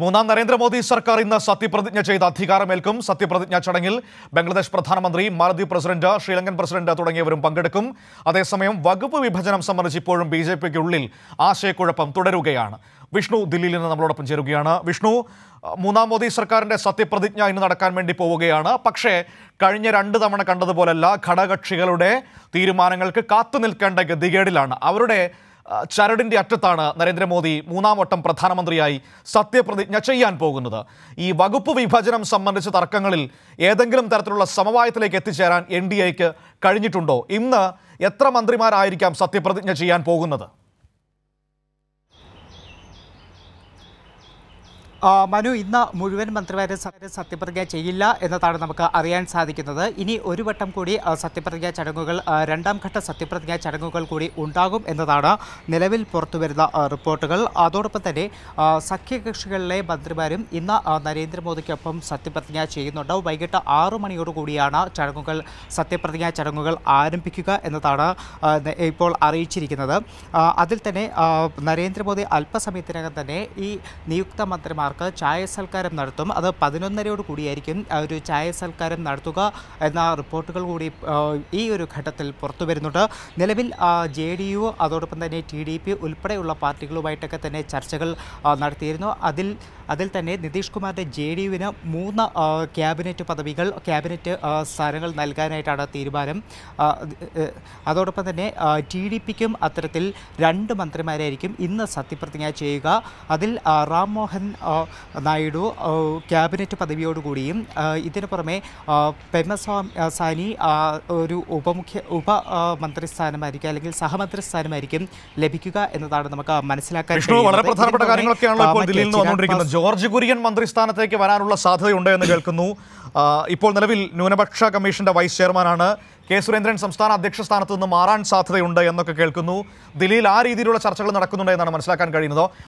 മൂന്നാം നരേന്ദ്രമോദി സർക്കാർ ഇന്ന് സത്യപ്രതിജ്ഞ ചെയ്ത് അധികാരമേൽക്കും സത്യപ്രതിജ്ഞ ചടങ്ങിൽ ബംഗ്ലാദേശ് പ്രധാനമന്ത്രി മാലദ്വീപ് പ്രസിഡന്റ് ശ്രീലങ്കൻ പ്രസിഡന്റ് തുടങ്ങിയവരും പങ്കെടുക്കും അതേസമയം വകുപ്പ് വിഭജനം സംബന്ധിച്ച് ഇപ്പോഴും ബി ജെ ആശയക്കുഴപ്പം തുടരുകയാണ് വിഷ്ണു ദില്ലിയിൽ നിന്ന് നമ്മളോടൊപ്പം ചേരുകയാണ് വിഷ്ണു മൂന്നാം മോദി സർക്കാരിന്റെ സത്യപ്രതിജ്ഞ ഇന്ന് നടക്കാൻ വേണ്ടി പോവുകയാണ് പക്ഷേ കഴിഞ്ഞ രണ്ട് തവണ കണ്ടതുപോലല്ല ഘടകക്ഷികളുടെ തീരുമാനങ്ങൾക്ക് കാത്തു നിൽക്കേണ്ട ഗതികേടിലാണ് അവരുടെ ചരടിൻ്റെ അറ്റത്താണ് നരേന്ദ്രമോദി മൂന്നാം വട്ടം പ്രധാനമന്ത്രിയായി സത്യപ്രതിജ്ഞ ചെയ്യാൻ പോകുന്നത് ഈ വകുപ്പ് വിഭജനം സംബന്ധിച്ച തർക്കങ്ങളിൽ ഏതെങ്കിലും തരത്തിലുള്ള സമവായത്തിലേക്ക് എത്തിച്ചേരാൻ എൻ ഡി എക്ക് കഴിഞ്ഞിട്ടുണ്ടോ ഇന്ന് എത്ര മന്ത്രിമാരായിരിക്കാം സത്യപ്രതിജ്ഞ ചെയ്യാൻ പോകുന്നത് മനു ഇന്ന് മുഴുവൻ മന്ത്രിമാരും സത്യപ്രതിജ്ഞ ചെയ്യില്ല എന്നതാണ് നമുക്ക് അറിയാൻ സാധിക്കുന്നത് ഇനി ഒരു വട്ടം കൂടി സത്യപ്രതിജ്ഞാ ചടങ്ങുകൾ രണ്ടാം ഘട്ട സത്യപ്രതിജ്ഞാ ചടങ്ങുകൾ കൂടി ഉണ്ടാകും എന്നതാണ് നിലവിൽ പുറത്തുവരുന്ന റിപ്പോർട്ടുകൾ അതോടൊപ്പം തന്നെ സഖ്യകക്ഷികളിലെ മന്ത്രിമാരും ഇന്ന് നരേന്ദ്രമോദിക്കൊപ്പം സത്യപ്രതിജ്ഞ ചെയ്യുന്നുണ്ട് വൈകിട്ട് മണിയോട് കൂടിയാണ് ചടങ്ങുകൾ സത്യപ്രതിജ്ഞാ ചടങ്ങുകൾ ആരംഭിക്കുക എന്നതാണ് ഇപ്പോൾ അറിയിച്ചിരിക്കുന്നത് അതിൽ തന്നെ നരേന്ദ്രമോദി അല്പസമയത്തിനകം തന്നെ ഈ നിയുക്ത മന്ത്രിമാർ കലാകാരന്മാർക്ക് ചായ സൽക്കാരം നടത്തും അത് പതിനൊന്നരയോട് കൂടിയായിരിക്കും ഒരു ചായ സൽക്കാരം നടത്തുക എന്ന റിപ്പോർട്ടുകൾ കൂടി ഈ ഒരു ഘട്ടത്തിൽ പുറത്തു വരുന്നുണ്ട് നിലവിൽ ജെ ഡി യു അതോടൊപ്പം തന്നെ ടി ഡി പി ഉൾപ്പെടെയുള്ള പാർട്ടികളുമായിട്ടൊക്കെ തന്നെ ചർച്ചകൾ നടത്തിയിരുന്നു അതിൽ അതിൽ തന്നെ നിതീഷ് കുമാറിൻ്റെ ജെ ഡി യുവിന് മൂന്ന് ക്യാബിനറ്റ് പദവികൾ ക്യാബിനറ്റ് സ്ഥാനങ്ങൾ നൽകാനായിട്ടാണ് തീരുമാനം അതോടൊപ്പം തന്നെ ടി ഡി പിക്കും അത്തരത്തിൽ രണ്ട് മന്ത്രിമാരായിരിക്കും ഇന്ന് സത്യപ്രതിജ്ഞ ചെയ്യുക അതിൽ റാം മോഹൻ നായിഡു ക്യാബിനറ്റ് പദവിയോടുകൂടിയും ഇതിന് പുറമെ പെമ്മസ്വാമി സാനി ഒരു ഉപമുഖ്യ ഉപമന്ത്രിസ്ഥാനമായിരിക്കും അല്ലെങ്കിൽ സഹമന്ത്രി സ്ഥാനമായിരിക്കും ലഭിക്കുക എന്നതാണ് നമുക്ക് മനസ്സിലാക്കാൻ വളരെ ഇപ്പോൾ ദില്ലിയിൽ ജോർജ് കുര്യൻ മന്ത്രിസ്ഥാനത്തേക്ക് വരാനുള്ള സാധ്യതയുണ്ട് എന്ന് കേൾക്കുന്നു ഇപ്പോൾ നിലവിൽ ന്യൂനപക്ഷ കമ്മീഷന്റെ വൈസ് ചെയർമാനാണ് കെ സുരേന്ദ്രൻ സംസ്ഥാന അധ്യക്ഷ സ്ഥാനത്ത് നിന്ന് മാറാൻ സാധ്യതയുണ്ട് എന്നൊക്കെ കേൾക്കുന്നു ദില്ലിയിൽ ആ രീതിയിലുള്ള ചർച്ചകൾ നടക്കുന്നുണ്ട് എന്നാണ് മനസ്സിലാക്കാൻ കഴിയുന്നത്